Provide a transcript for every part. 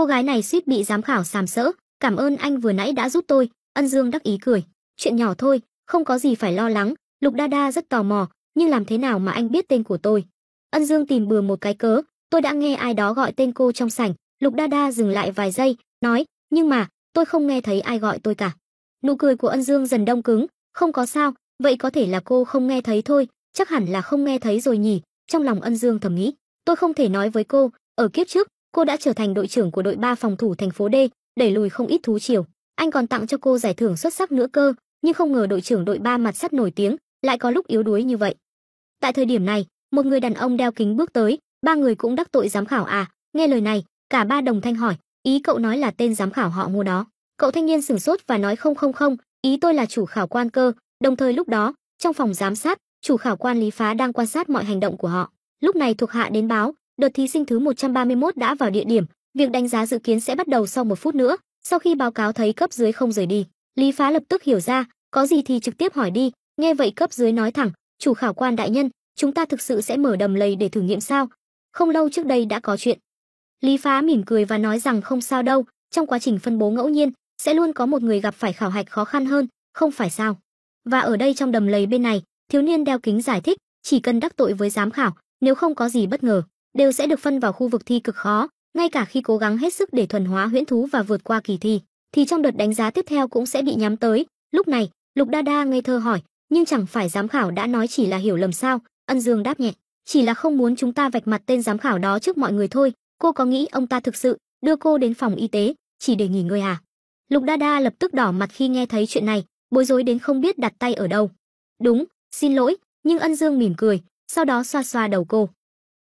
Cô gái này suýt bị giám khảo sàm sỡ, cảm ơn anh vừa nãy đã giúp tôi, Ân Dương đắc ý cười, chuyện nhỏ thôi, không có gì phải lo lắng, Lục Đa Đa rất tò mò, nhưng làm thế nào mà anh biết tên của tôi? Ân Dương tìm bừa một cái cớ, tôi đã nghe ai đó gọi tên cô trong sảnh, Lục Đa Đa dừng lại vài giây, nói, nhưng mà, tôi không nghe thấy ai gọi tôi cả. Nụ cười của Ân Dương dần đông cứng, không có sao, vậy có thể là cô không nghe thấy thôi, chắc hẳn là không nghe thấy rồi nhỉ, trong lòng Ân Dương thầm nghĩ, tôi không thể nói với cô, ở kiếp trước, Cô đã trở thành đội trưởng của đội 3 phòng thủ thành phố D, đẩy lùi không ít thú triều. Anh còn tặng cho cô giải thưởng xuất sắc nữa cơ, nhưng không ngờ đội trưởng đội 3 mặt sắt nổi tiếng lại có lúc yếu đuối như vậy. Tại thời điểm này, một người đàn ông đeo kính bước tới, ba người cũng đắc tội giám khảo à? Nghe lời này, cả ba đồng thanh hỏi, ý cậu nói là tên giám khảo họ Ngô đó. Cậu thanh niên sửng sốt và nói không không không, ý tôi là chủ khảo quan cơ, đồng thời lúc đó, trong phòng giám sát, chủ khảo quan Lý Phá đang quan sát mọi hành động của họ. Lúc này thuộc hạ đến báo, Đợt thí sinh thứ 131 đã vào địa điểm, việc đánh giá dự kiến sẽ bắt đầu sau một phút nữa. Sau khi báo cáo thấy cấp dưới không rời đi, Lý Phá lập tức hiểu ra, có gì thì trực tiếp hỏi đi, nghe vậy cấp dưới nói thẳng, chủ khảo quan đại nhân, chúng ta thực sự sẽ mở đầm lầy để thử nghiệm sao? Không lâu trước đây đã có chuyện. Lý Phá mỉm cười và nói rằng không sao đâu, trong quá trình phân bố ngẫu nhiên, sẽ luôn có một người gặp phải khảo hạch khó khăn hơn, không phải sao? Và ở đây trong đầm lầy bên này, thiếu niên đeo kính giải thích, chỉ cần đắc tội với giám khảo, nếu không có gì bất ngờ, đều sẽ được phân vào khu vực thi cực khó, ngay cả khi cố gắng hết sức để thuần hóa huyễn thú và vượt qua kỳ thi, thì trong đợt đánh giá tiếp theo cũng sẽ bị nhắm tới. Lúc này, Lục Đa Đa ngây thơ hỏi, nhưng chẳng phải giám khảo đã nói chỉ là hiểu lầm sao? Ân Dương đáp nhẹ, chỉ là không muốn chúng ta vạch mặt tên giám khảo đó trước mọi người thôi, cô có nghĩ ông ta thực sự đưa cô đến phòng y tế chỉ để nghỉ ngơi à? Lục Đa Đa lập tức đỏ mặt khi nghe thấy chuyện này, bối rối đến không biết đặt tay ở đâu. "Đúng, xin lỗi." Nhưng Ân Dương mỉm cười, sau đó xoa xoa đầu cô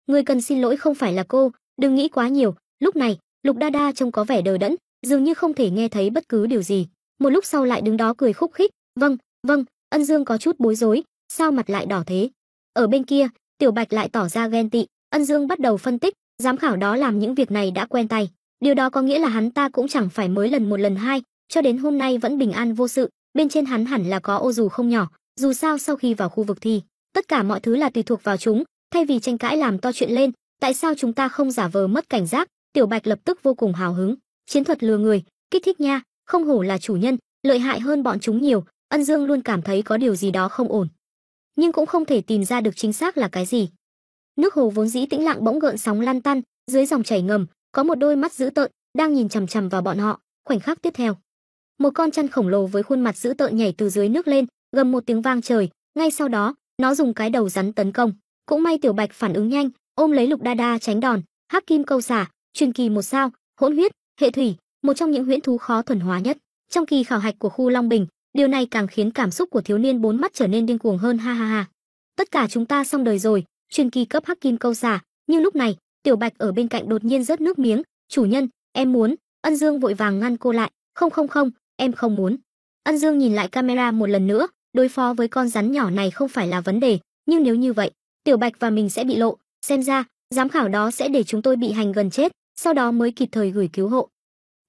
người cần xin lỗi không phải là cô đừng nghĩ quá nhiều lúc này lục đa đa trông có vẻ đờ đẫn dường như không thể nghe thấy bất cứ điều gì một lúc sau lại đứng đó cười khúc khích vâng vâng ân dương có chút bối rối sao mặt lại đỏ thế ở bên kia tiểu bạch lại tỏ ra ghen tị ân dương bắt đầu phân tích giám khảo đó làm những việc này đã quen tay điều đó có nghĩa là hắn ta cũng chẳng phải mới lần một lần hai cho đến hôm nay vẫn bình an vô sự bên trên hắn hẳn là có ô dù không nhỏ dù sao sau khi vào khu vực thi tất cả mọi thứ là tùy thuộc vào chúng Thay vì tranh cãi làm to chuyện lên, tại sao chúng ta không giả vờ mất cảnh giác? Tiểu Bạch lập tức vô cùng hào hứng, chiến thuật lừa người, kích thích nha, không hổ là chủ nhân, lợi hại hơn bọn chúng nhiều, Ân Dương luôn cảm thấy có điều gì đó không ổn, nhưng cũng không thể tìm ra được chính xác là cái gì. Nước hồ vốn dĩ tĩnh lặng bỗng gợn sóng lan tăn, dưới dòng chảy ngầm, có một đôi mắt dữ tợn đang nhìn chằm chằm vào bọn họ, khoảnh khắc tiếp theo, một con chăn khổng lồ với khuôn mặt dữ tợn nhảy từ dưới nước lên, gầm một tiếng vang trời, ngay sau đó, nó dùng cái đầu rắn tấn công. Cũng may Tiểu Bạch phản ứng nhanh, ôm lấy Lục Đa Đa tránh đòn, Hắc Kim câu xả, truyền kỳ một sao, hỗn huyết, hệ thủy, một trong những huyễn thú khó thuần hóa nhất. Trong kỳ khảo hạch của khu Long Bình, điều này càng khiến cảm xúc của thiếu niên bốn mắt trở nên điên cuồng hơn ha ha ha. Tất cả chúng ta xong đời rồi, truyền kỳ cấp Hắc Kim câu xả, nhưng lúc này, Tiểu Bạch ở bên cạnh đột nhiên rớt nước miếng, "Chủ nhân, em muốn." Ân Dương vội vàng ngăn cô lại, "Không không không, em không muốn." Ân Dương nhìn lại camera một lần nữa, đối phó với con rắn nhỏ này không phải là vấn đề, nhưng nếu như vậy, Tiểu Bạch và mình sẽ bị lộ, xem ra, giám khảo đó sẽ để chúng tôi bị hành gần chết, sau đó mới kịp thời gửi cứu hộ.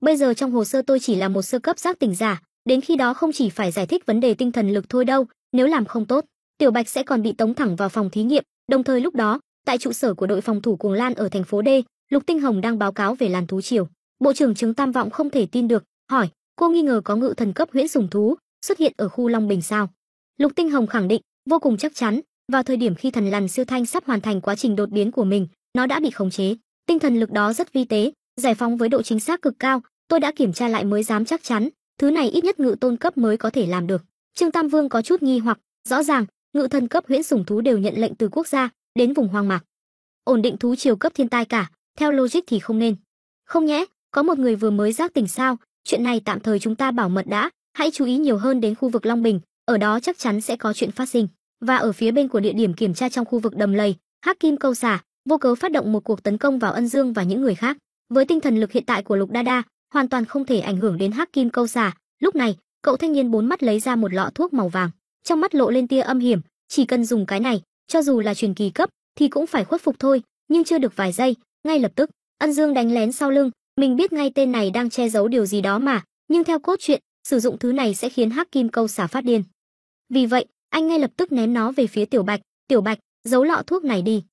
Bây giờ trong hồ sơ tôi chỉ là một sơ cấp giác tỉnh giả, đến khi đó không chỉ phải giải thích vấn đề tinh thần lực thôi đâu, nếu làm không tốt, Tiểu Bạch sẽ còn bị tống thẳng vào phòng thí nghiệm, đồng thời lúc đó, tại trụ sở của đội phòng thủ Cuồng Lan ở thành phố D, Lục Tinh Hồng đang báo cáo về làn thú triều. Bộ trưởng Trứng Tam Vọng không thể tin được, hỏi, cô nghi ngờ có ngự thần cấp huyễn sùng thú xuất hiện ở khu Long Bình sao? Lục Tinh Hồng khẳng định, vô cùng chắc chắn, vào thời điểm khi thần lằn siêu thanh sắp hoàn thành quá trình đột biến của mình, nó đã bị khống chế. Tinh thần lực đó rất vi tế, giải phóng với độ chính xác cực cao, tôi đã kiểm tra lại mới dám chắc chắn, thứ này ít nhất ngự tôn cấp mới có thể làm được. Trương Tam Vương có chút nghi hoặc, rõ ràng, ngự thần cấp huyễn sủng thú đều nhận lệnh từ quốc gia đến vùng hoang mạc. Ổn định thú triều cấp thiên tai cả, theo logic thì không nên. Không nhẽ, có một người vừa mới giác tỉnh sao? Chuyện này tạm thời chúng ta bảo mật đã, hãy chú ý nhiều hơn đến khu vực Long Bình, ở đó chắc chắn sẽ có chuyện phát sinh và ở phía bên của địa điểm kiểm tra trong khu vực đầm lầy, Hắc Kim Câu Xà vô cớ phát động một cuộc tấn công vào Ân Dương và những người khác. Với tinh thần lực hiện tại của Lục Đa Đa, hoàn toàn không thể ảnh hưởng đến Hắc Kim Câu Xà. Lúc này, cậu thanh niên bốn mắt lấy ra một lọ thuốc màu vàng, trong mắt lộ lên tia âm hiểm, chỉ cần dùng cái này, cho dù là truyền kỳ cấp thì cũng phải khuất phục thôi, nhưng chưa được vài giây, ngay lập tức, Ân Dương đánh lén sau lưng, mình biết ngay tên này đang che giấu điều gì đó mà, nhưng theo cốt truyện, sử dụng thứ này sẽ khiến Hắc Kim Câu Xà phát điên. Vì vậy, anh ngay lập tức ném nó về phía tiểu bạch tiểu bạch giấu lọ thuốc này đi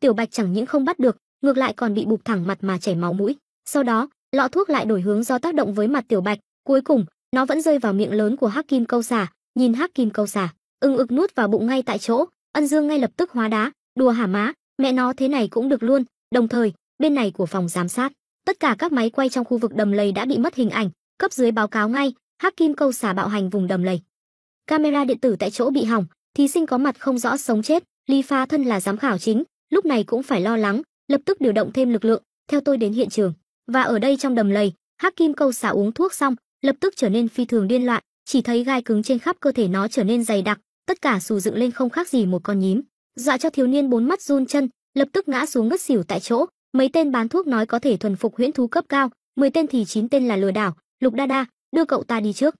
tiểu bạch chẳng những không bắt được ngược lại còn bị bục thẳng mặt mà chảy máu mũi sau đó lọ thuốc lại đổi hướng do tác động với mặt tiểu bạch cuối cùng nó vẫn rơi vào miệng lớn của hắc kim câu Xả. nhìn hắc kim câu Xả ưng ực nuốt vào bụng ngay tại chỗ ân dương ngay lập tức hóa đá đùa hả má mẹ nó thế này cũng được luôn đồng thời bên này của phòng giám sát tất cả các máy quay trong khu vực đầm lầy đã bị mất hình ảnh cấp dưới báo cáo ngay hắc kim câu Xả bạo hành vùng đầm lầy camera điện tử tại chỗ bị hỏng, thí sinh có mặt không rõ sống chết, Lý Pha thân là giám khảo chính, lúc này cũng phải lo lắng, lập tức điều động thêm lực lượng, theo tôi đến hiện trường. Và ở đây trong đầm lầy, Hắc Kim Câu xả uống thuốc xong, lập tức trở nên phi thường điên loạn, chỉ thấy gai cứng trên khắp cơ thể nó trở nên dày đặc, tất cả xù dựng lên không khác gì một con nhím, dọa cho thiếu niên bốn mắt run chân, lập tức ngã xuống ngất xỉu tại chỗ. Mấy tên bán thuốc nói có thể thuần phục huyễn thú cấp cao, 10 tên thì 9 tên là lừa đảo, Lục Đa Đa, đưa cậu ta đi trước.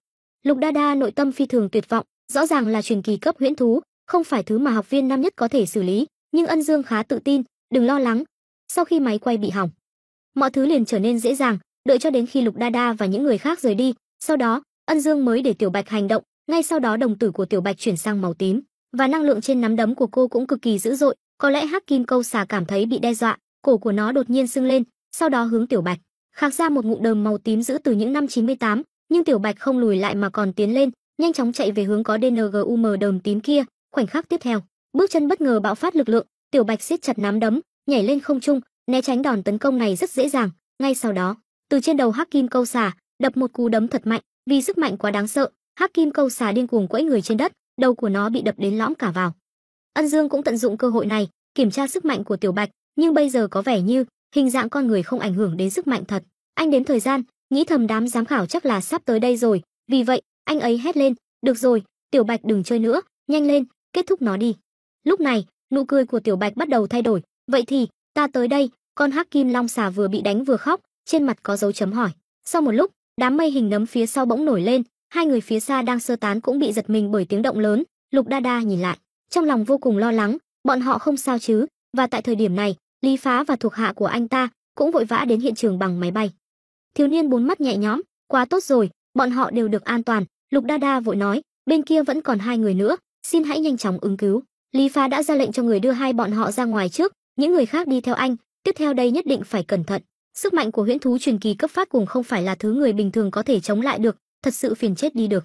Lục Đa Đa nội tâm phi thường tuyệt vọng, rõ ràng là truyền kỳ cấp huyễn thú, không phải thứ mà học viên năm nhất có thể xử lý, nhưng Ân Dương khá tự tin, đừng lo lắng. Sau khi máy quay bị hỏng, mọi thứ liền trở nên dễ dàng, đợi cho đến khi Lục Đa Đa và những người khác rời đi, sau đó, Ân Dương mới để Tiểu Bạch hành động, ngay sau đó đồng tử của Tiểu Bạch chuyển sang màu tím, và năng lượng trên nắm đấm của cô cũng cực kỳ dữ dội, có lẽ Hắc Kim Câu Xà cảm thấy bị đe dọa, cổ của nó đột nhiên sưng lên, sau đó hướng Tiểu Bạch khạc ra một ngụm đờm màu tím giữ từ những năm 98, nhưng Tiểu Bạch không lùi lại mà còn tiến lên, nhanh chóng chạy về hướng có DNGUM đờm tím kia, khoảnh khắc tiếp theo, bước chân bất ngờ bạo phát lực lượng, Tiểu Bạch siết chặt nắm đấm, nhảy lên không trung, né tránh đòn tấn công này rất dễ dàng, ngay sau đó, từ trên đầu Hắc Kim Câu Xà, đập một cú đấm thật mạnh, vì sức mạnh quá đáng sợ, Hắc Kim Câu Xà điên cuồng quẫy người trên đất, đầu của nó bị đập đến lõm cả vào. Ân Dương cũng tận dụng cơ hội này, kiểm tra sức mạnh của Tiểu Bạch, nhưng bây giờ có vẻ như hình dạng con người không ảnh hưởng đến sức mạnh thật. Anh đến thời gian, nghĩ thầm đám giám khảo chắc là sắp tới đây rồi, vì vậy, anh ấy hét lên, "Được rồi, Tiểu Bạch đừng chơi nữa, nhanh lên, kết thúc nó đi." Lúc này, nụ cười của Tiểu Bạch bắt đầu thay đổi, "Vậy thì, ta tới đây." Con Hắc Kim Long xà vừa bị đánh vừa khóc, trên mặt có dấu chấm hỏi. Sau một lúc, đám mây hình nấm phía sau bỗng nổi lên, hai người phía xa đang sơ tán cũng bị giật mình bởi tiếng động lớn, Lục Đa Đa nhìn lại, trong lòng vô cùng lo lắng, bọn họ không sao chứ? Và tại thời điểm này, Lý Phá và thuộc hạ của anh ta cũng vội vã đến hiện trường bằng máy bay. Thiếu niên bốn mắt nhẹ nhõm, quá tốt rồi, bọn họ đều được an toàn, Lục Đa Đa vội nói, bên kia vẫn còn hai người nữa, xin hãy nhanh chóng ứng cứu. Lý Phá đã ra lệnh cho người đưa hai bọn họ ra ngoài trước, những người khác đi theo anh, tiếp theo đây nhất định phải cẩn thận. Sức mạnh của huyễn thú truyền kỳ cấp phát cùng không phải là thứ người bình thường có thể chống lại được, thật sự phiền chết đi được.